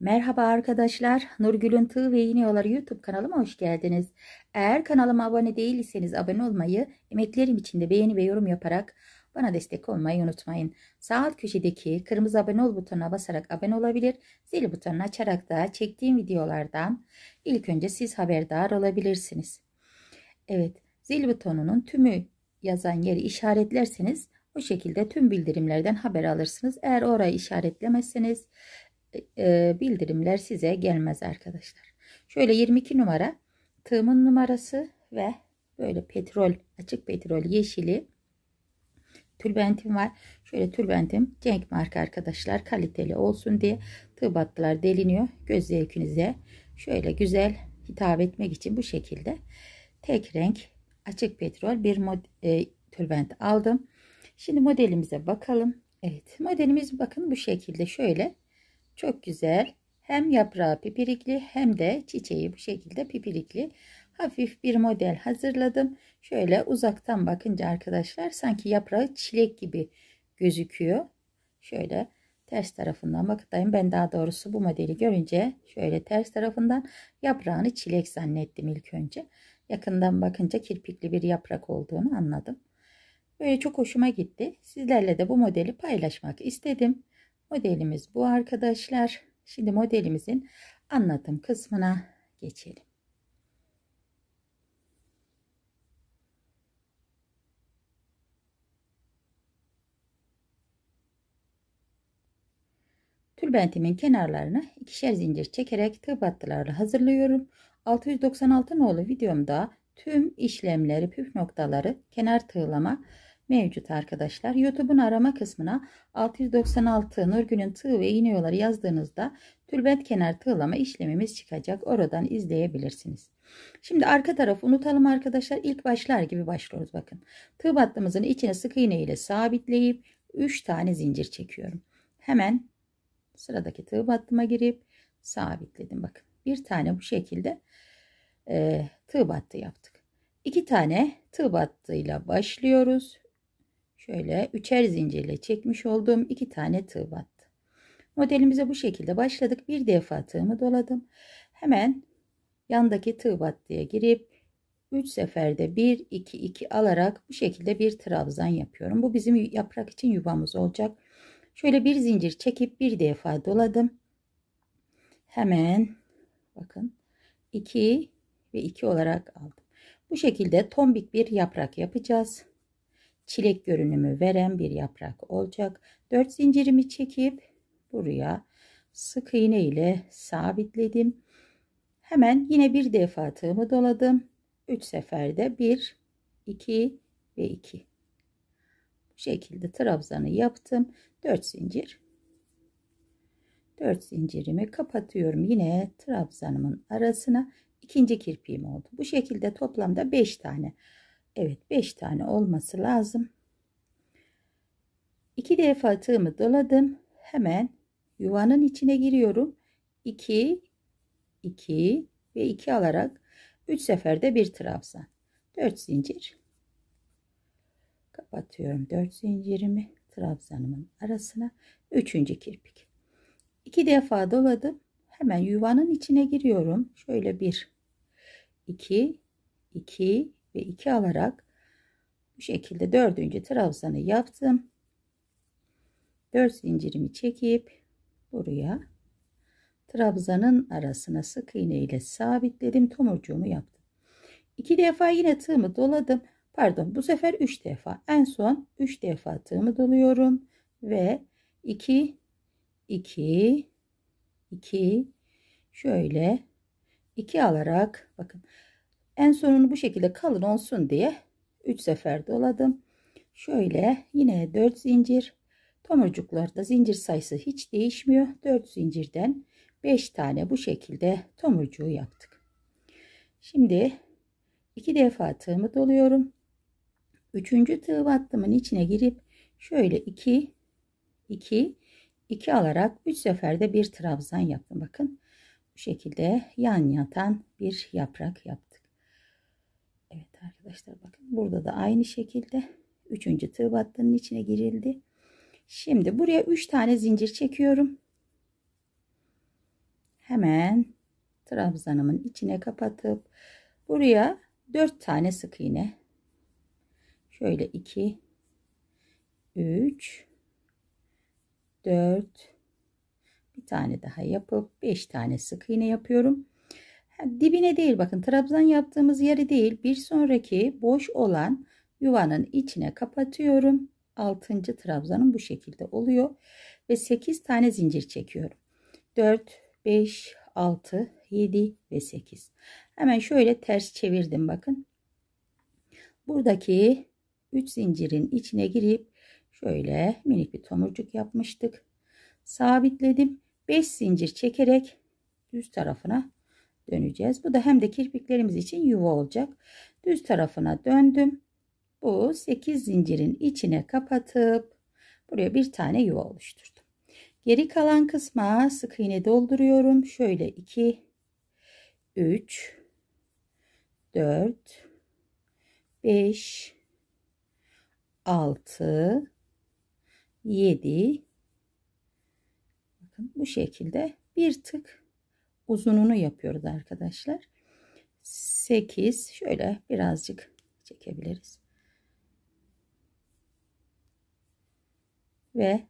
Merhaba arkadaşlar, Nurgül'ün Tığ ve İğniyorlar YouTube kanalıma hoş geldiniz. Eğer kanalıma abone değilseniz abone olmayı, emeklerim için de beğeni ve yorum yaparak bana destek olmayı unutmayın. Sağ alt köşedeki kırmızı abone ol butonuna basarak abone olabilir, zil butonunu açarak da çektiğim videolardan ilk önce siz haberdar olabilirsiniz. Evet, zil butonunun tümü yazan yeri işaretlerseniz o şekilde tüm bildirimlerden haber alırsınız. Eğer orayı işaretlemezseniz e, bildirimler size gelmez arkadaşlar. Şöyle 22 numara tığımın numarası ve böyle petrol açık petrol yeşili tülbentim var. Şöyle tülbentim Cenk marka arkadaşlar kaliteli olsun diye tığ battılar deliniyor. Göz zevkinize şöyle güzel hitap etmek için bu şekilde tek renk açık petrol bir mod, e, tülbent aldım. Şimdi modelimize bakalım. Evet modelimiz bakın bu şekilde şöyle çok güzel. Hem yaprağı pipirikli hem de çiçeği bu şekilde pipirikli. Hafif bir model hazırladım. Şöyle uzaktan bakınca arkadaşlar sanki yaprağı çilek gibi gözüküyor. Şöyle ters tarafından bakayım. Ben daha doğrusu bu modeli görünce şöyle ters tarafından yaprağını çilek zannettim ilk önce. Yakından bakınca kirpikli bir yaprak olduğunu anladım. Böyle çok hoşuma gitti. Sizlerle de bu modeli paylaşmak istedim. Modelimiz bu arkadaşlar. Şimdi modelimizin anlatım kısmına geçelim. Tülbentimin kenarlarını ikişer zincir çekerek tığ battılarla hazırlıyorum. 696 nolu videomda tüm işlemleri, püf noktaları, kenar tığlama, mevcut arkadaşlar. YouTube'un arama kısmına 696 Nurgül'ün tığ ve iğne yolları yazdığınızda tülbent kenar tığlama işlemimiz çıkacak. Oradan izleyebilirsiniz. Şimdi arka tarafı unutalım arkadaşlar. İlk başlar gibi başlıyoruz bakın. Tığ battığımızın içine sık iğne ile sabitleyip 3 tane zincir çekiyorum. Hemen sıradaki tığ battıma girip sabitledim. Bakın bir tane bu şekilde e, tığ battı yaptık. 2 tane tığ battıyla başlıyoruz. Şöyle üçer zincirle çekmiş olduğum iki tane tığ battı. Modelimize bu şekilde başladık. Bir defa tığımı doladım. Hemen yandaki tığ battıya girip 3 seferde 1 2 2 alarak bu şekilde bir trabzan yapıyorum. Bu bizim yaprak için yuvamız olacak. Şöyle bir zincir çekip bir defa doladım. Hemen bakın 2 ve 2 olarak aldım. Bu şekilde tombik bir yaprak yapacağız çilek görünümü veren bir yaprak olacak. 4 zincirimi çekip buraya sık iğne ile sabitledim. Hemen yine bir defa tığımı doladım. 3 seferde 1, 2 ve 2. Bu şekilde trabzanı yaptım. 4 zincir. 4 zincirimi kapatıyorum. Yine trabzanımın arasına ikinci kirpiğim oldu. Bu şekilde toplamda 5 tane Evet 5 tane olması lazım. 2 defa tığımı doladım. Hemen yuvanın içine giriyorum. 2 2 ve 2 alarak 3 seferde bir trabzan. 4 zincir. Kapatıyorum 4 zincirimi trabzanımın arasına. 3. kirpik. 2 defa doladım. Hemen yuvanın içine giriyorum. Şöyle 1 2 2 ve 2 alarak bu şekilde dördüncü trabzanı yaptım. 4 zincirimi çekip buraya trabzanın arasına sık iğne ile sabitledim. Tomurcuğumu yaptım. 2 defa yine tığımı doladım. Pardon bu sefer 3 defa. En son 3 defa tığımı doluyorum. Ve 2, 2, 2 şöyle 2 alarak bakın en sonunu bu şekilde kalın olsun diye 3 sefer doladım. Şöyle yine 4 zincir. Tomurcuklarda zincir sayısı hiç değişmiyor. 4 zincirden 5 tane bu şekilde tomurcuğu yaptık. Şimdi 2 defa tığımı doluyorum. 3. tığ battımın içine girip şöyle 2 2 2 alarak 3 seferde bir trabzan yaptım. Bakın bu şekilde yan yatan bir yaprak yaptım battı arkadaşlar. Bakın burada da aynı şekilde 3. tığ battının içine girildi. Şimdi buraya 3 tane zincir çekiyorum. Hemen trabzanımın içine kapatıp buraya 4 tane sık iğne. Şöyle 2 3 4 bir tane daha yapıp 5 tane sık iğne yapıyorum dibine değil bakın trabzan yaptığımız yeri değil bir sonraki boş olan yuvanın içine kapatıyorum. 6. trabzanın bu şekilde oluyor ve 8 tane zincir çekiyorum. 4, 5, 6, 7 ve 8. Hemen şöyle ters çevirdim bakın. Buradaki 3 zincirin içine girip şöyle minik bir tomurcuk yapmıştık. Sabitledim. 5 zincir çekerek düz tarafına döneceğiz. Bu da hem de kirpiklerimiz için yuva olacak. Düz tarafına döndüm. Bu 8 zincirin içine kapatıp buraya bir tane yuva oluşturdum. Geri kalan kısma sık iğne dolduruyorum. Şöyle 2 3 4 5 6 7 bakın bu şekilde bir tık uzununu yapıyoruz arkadaşlar. 8 şöyle birazcık çekebiliriz. Ve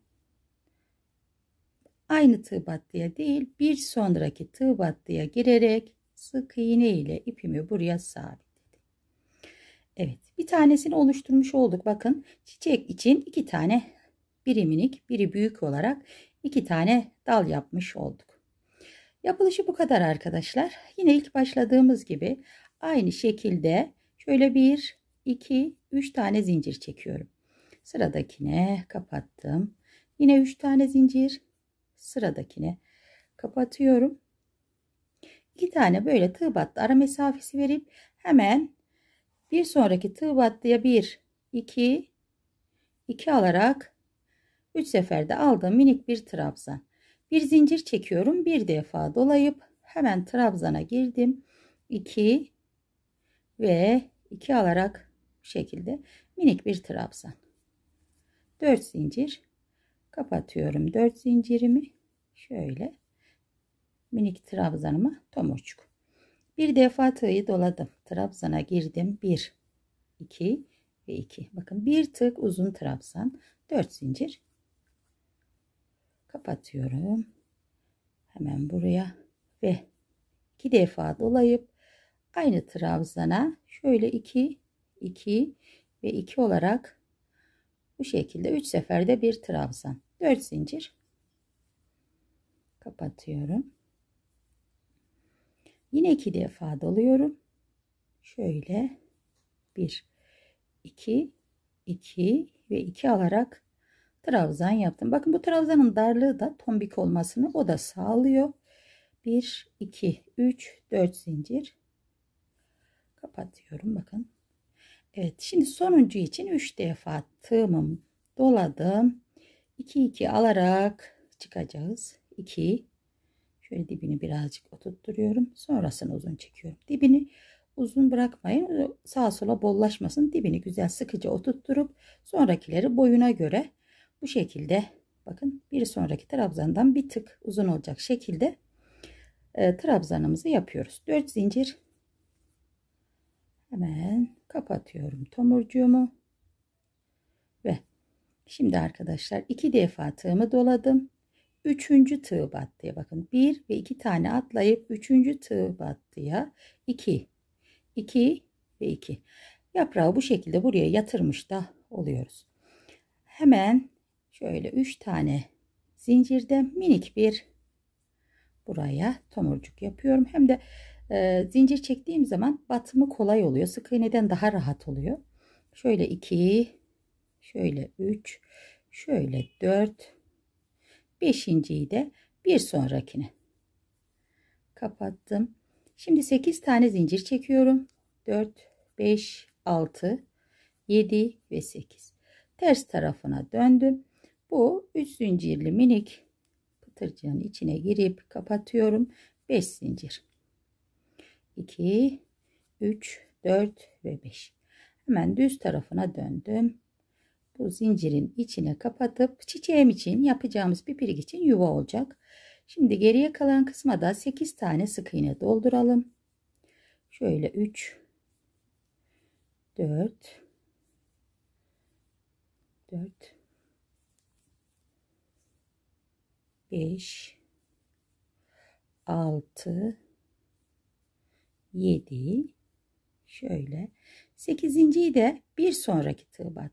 aynı tığ battıya değil bir sonraki tığ battıya girerek sık iğne ile ipimi buraya sabitledim. Evet bir tanesini oluşturmuş olduk. Bakın çiçek için iki tane biri minik biri büyük olarak iki tane dal yapmış olduk. Yapılışı bu kadar arkadaşlar. Yine ilk başladığımız gibi aynı şekilde şöyle bir, iki, üç tane zincir çekiyorum. Sıradakine kapattım. Yine üç tane zincir sıradakine kapatıyorum. İki tane böyle tığ battı ara mesafesi verip hemen bir sonraki tığ battıya bir, iki, iki alarak üç seferde aldığım minik bir trabzan. Bir zincir çekiyorum. Bir defa dolayıp hemen trabzana girdim. 2 ve 2 alarak bu şekilde minik bir trabzan. 4 zincir kapatıyorum. 4 zincirimi şöyle minik trabzanıma tomurcuk. Bir defa tığı doladım. Trabzana girdim. 1 2 ve 2. Bakın bir tık uzun trabzan, 4 zincir kapatıyorum. Hemen buraya ve iki defa dolayıp aynı trabzana şöyle 2 2 ve 2 olarak bu şekilde 3 seferde bir trabzan 4 zincir kapatıyorum. Yine 2 defa doluyorum. Şöyle 1 2 2 ve 2 alarak trabzan yaptım. Bakın bu trabzanın darlığı da tombik olmasını o da sağlıyor. 1, 2, 3, 4 zincir. Kapatıyorum bakın. Evet şimdi sonuncu için 3 defa tığımım doladım. 2, 2 alarak çıkacağız. 2, şöyle dibini birazcık oturtturuyorum. Sonrasını uzun çekiyorum. Dibini uzun bırakmayın. Sağa sola bollaşmasın. Dibini güzel sıkıca oturtturup sonrakileri boyuna göre bu şekilde bakın bir sonraki trabzandan bir tık uzun olacak şekilde e, trabzanımızı yapıyoruz 4 zincir hemen kapatıyorum tomurcuğumu ve şimdi arkadaşlar iki defa tığımı doladım üçüncü tığ battıya bakın bir ve iki tane atlayıp üçüncü tığ battıya iki iki ve iki yaprağı bu şekilde buraya yatırmış da oluyoruz hemen şöyle 3 tane zincirde minik bir buraya tomurcuk yapıyorum. Hem de e, zincir çektiğim zaman batımı kolay oluyor. Sık iğneden daha rahat oluyor. Şöyle 2, şöyle 3, şöyle 4, beşinciyi de bir sonrakine kapattım. Şimdi 8 tane zincir çekiyorum. 4, 5, 6, 7 ve 8. Ters tarafına döndüm. Bu 3 zincirli minik pıtırcığın içine girip kapatıyorum. 5 zincir. 2, 3, 4 ve 5. Hemen düz tarafına döndüm. Bu zincirin içine kapatıp çiçeğim için yapacağımız pipirik için yuva olacak. Şimdi geriye kalan kısma da 8 tane sık iğne dolduralım. Şöyle 3 4 4 5 6 7 şöyle 8. de bir sonraki tığ battıya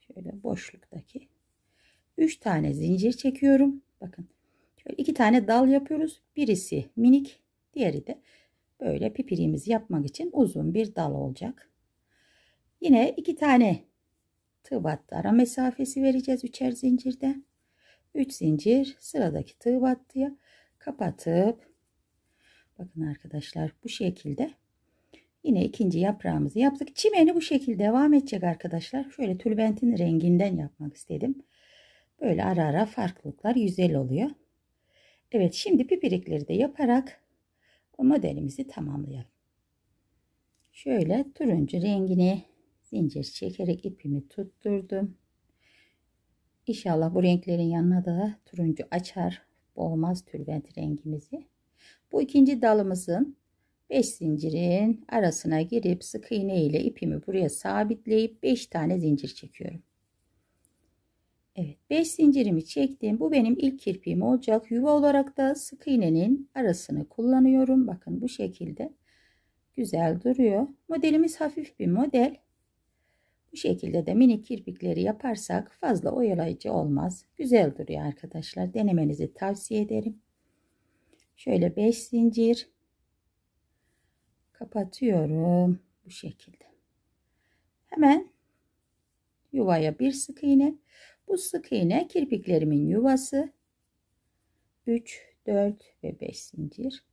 şöyle boşluktaki 3 tane zincir çekiyorum. Bakın şöyle 2 tane dal yapıyoruz. Birisi minik, diğeri de böyle pipiriğimizi yapmak için uzun bir dal olacak. Yine iki tane tığ battı ara mesafesi vereceğiz üçer zincirden 3 zincir sıradaki tığ battıya kapatıp bakın arkadaşlar bu şekilde yine ikinci yaprağımızı yaptık çimeni bu şekilde devam edecek arkadaşlar şöyle tülbentin renginden yapmak istedim böyle ara ara farklılıklar güzel oluyor Evet şimdi pipirikleri de yaparak modelimizi tamamlayalım şöyle turuncu rengini zincir çekerek ipimi tutturdum. İnşallah bu renklerin yanına da turuncu açar olmaz tülbent rengimizi. Bu ikinci dalımızın 5 zincirin arasına girip sık iğne ile ipimi buraya sabitleyip 5 tane zincir çekiyorum. Evet 5 zincirimi çektim. Bu benim ilk kirpiğim olacak. Yuva olarak da sık iğnenin arasını kullanıyorum. Bakın bu şekilde güzel duruyor. Modelimiz hafif bir model. Bu şekilde de minik kirpikleri yaparsak fazla oyalayıcı olmaz. Güzel duruyor arkadaşlar. Denemenizi tavsiye ederim. Şöyle 5 zincir kapatıyorum bu şekilde. Hemen yuvaya bir sık iğne. Bu sık iğne kirpiklerimin yuvası. 3, 4 ve 5 zincir.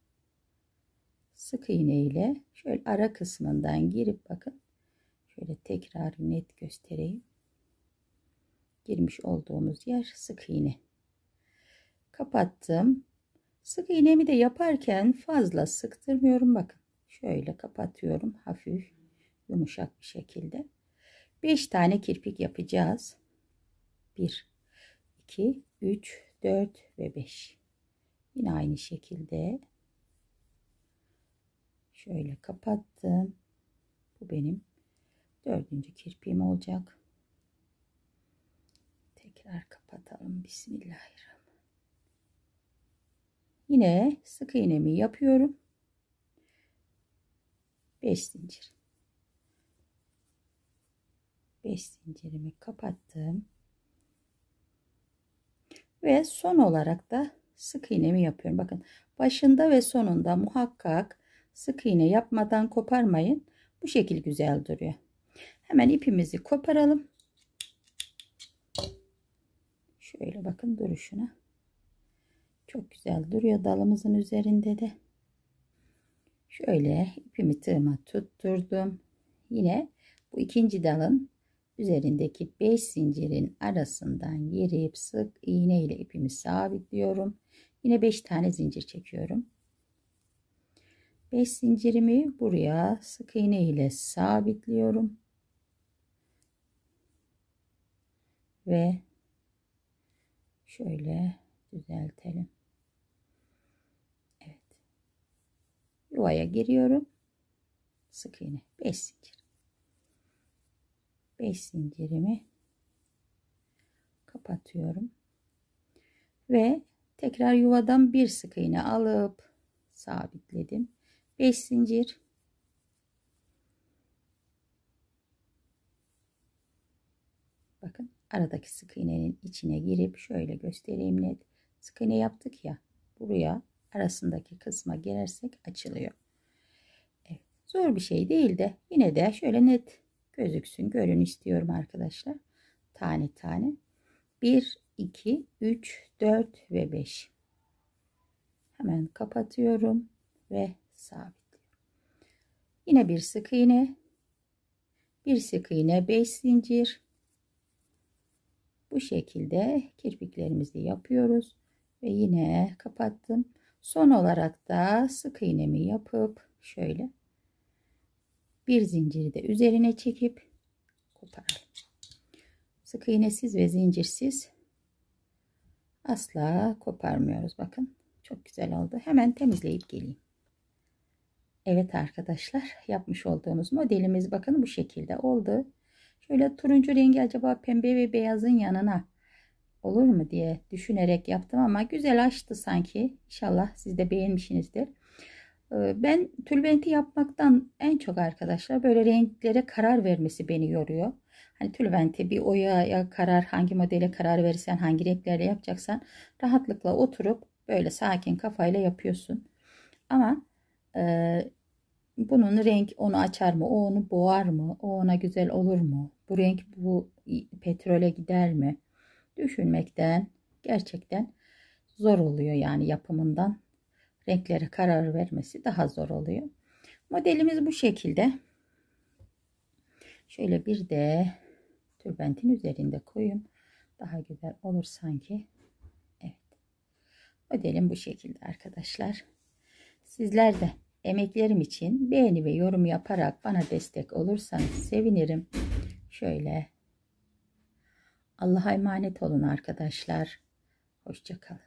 Sık iğne ile şöyle ara kısmından girip bakın Şöyle tekrar net göstereyim. Girmiş olduğumuz yer sık iğne. Kapattım. Sık iğnemi de yaparken fazla sıktırmıyorum. Bakın şöyle kapatıyorum hafif yumuşak bir şekilde. 5 tane kirpik yapacağız. 1, 2, 3, 4 ve 5. Yine aynı şekilde şöyle kapattım. Bu benim Dördüncü kirpiğim olacak. Tekrar kapatalım. Bismillahirrahmanirrahim. Yine sık iğnemi yapıyorum. 5 zincir. 5 zincirimi kapattım. Ve son olarak da sık iğnemi yapıyorum. Bakın başında ve sonunda muhakkak sık iğne yapmadan koparmayın. Bu şekil güzel duruyor. Hemen ipimizi koparalım. Şöyle bakın duruşuna. Çok güzel duruyor dalımızın üzerinde de. Şöyle ipimi tığıma tutturdum. Yine bu ikinci dalın üzerindeki 5 zincirin arasından girip sık iğne ile ipimi sabitliyorum. Yine 5 tane zincir çekiyorum. 5 zincirimi buraya sık iğne ile sabitliyorum. ve şöyle düzeltelim. Evet. Yuvaya giriyorum. Sık iğne 5 zincir. 5 zincirimi kapatıyorum. Ve tekrar yuvadan bir sık iğne alıp sabitledim. 5 zincir aradaki sık iğnenin içine girip şöyle göstereyim net. Sık iğne yaptık ya buraya arasındaki kısma girersek açılıyor. Evet, zor bir şey değil de yine de şöyle net gözüksün görün istiyorum arkadaşlar. Tane tane 1 2 3 4 ve 5 hemen kapatıyorum ve sabitliyorum. Yine bir sık iğne bir sık iğne 5 zincir bu şekilde kirpiklerimizi yapıyoruz. Ve yine kapattım. Son olarak da sık iğnemi yapıp şöyle bir zinciri de üzerine çekip koparalım. Sık iğnesiz ve zincirsiz asla koparmıyoruz. Bakın çok güzel oldu. Hemen temizleyip geleyim. Evet arkadaşlar yapmış olduğumuz modelimiz bakın bu şekilde oldu. Şöyle turuncu rengi acaba pembe ve beyazın yanına olur mu diye düşünerek yaptım ama güzel açtı sanki. İnşallah siz de beğenmişsinizdir. Ee, ben tülbenti yapmaktan en çok arkadaşlar böyle renklere karar vermesi beni yoruyor. Hani tülbenti bir oyaya karar hangi modele karar verirsen hangi renklerle yapacaksan rahatlıkla oturup böyle sakin kafayla yapıyorsun. Ama e, bunun renk onu açar mı? O onu boğar mı? O ona güzel olur mu? Bu renk bu petrole gider mi? Düşünmekten gerçekten zor oluyor yani yapımından. Renklere karar vermesi daha zor oluyor. Modelimiz bu şekilde. Şöyle bir de türbentin üzerinde koyayım Daha güzel olur sanki. Evet. Modelim bu şekilde arkadaşlar. Sizler de Emeklerim için beğeni ve yorum yaparak bana destek olursanız sevinirim. Şöyle. Allah'a emanet olun arkadaşlar. Hoşçakalın.